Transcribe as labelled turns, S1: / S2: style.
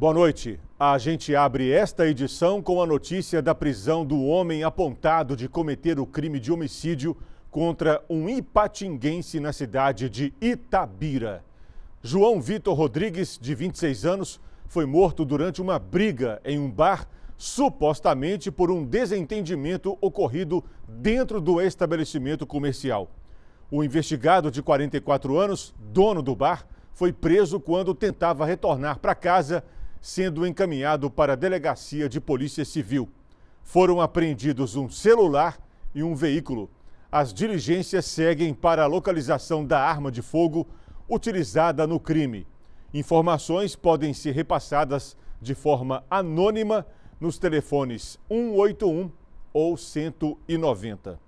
S1: Boa noite. A gente abre esta edição com a notícia da prisão do homem apontado de cometer o crime de homicídio contra um ipatinguense na cidade de Itabira. João Vitor Rodrigues, de 26 anos, foi morto durante uma briga em um bar, supostamente por um desentendimento ocorrido dentro do estabelecimento comercial. O investigado, de 44 anos, dono do bar, foi preso quando tentava retornar para casa sendo encaminhado para a delegacia de polícia civil. Foram apreendidos um celular e um veículo. As diligências seguem para a localização da arma de fogo utilizada no crime. Informações podem ser repassadas de forma anônima nos telefones 181 ou 190.